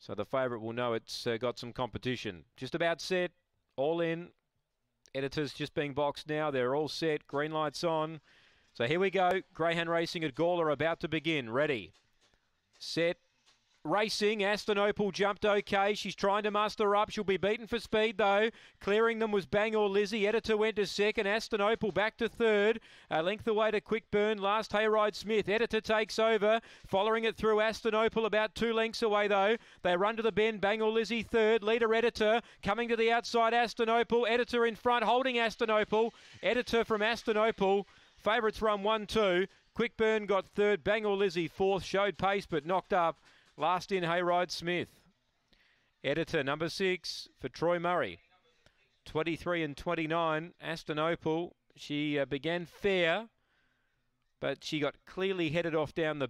So the favourite will know it's uh, got some competition. Just about set. All in. Editors just being boxed now. They're all set. Green lights on. So here we go. Greyhound Racing at Gawler about to begin. Ready. Set racing. Aston jumped okay. She's trying to muster up. She'll be beaten for speed though. Clearing them was Bang or Lizzie. Editor went to second. Aston back to third. A length away to Quick Burn. Last Hayride Smith. Editor takes over. Following it through Aston about two lengths away though. They run to the bend. Bang or Lizzie third. Leader Editor coming to the outside. Aston Editor in front holding Aston Editor from Aston Favourites run 1 2. Quick Burn got third. Bang or Lizzie fourth. Showed pace but knocked up. Last in, Hayride Smith. Editor number six for Troy Murray. 23 and 29. Aston Opal, she uh, began fair, but she got clearly headed off down the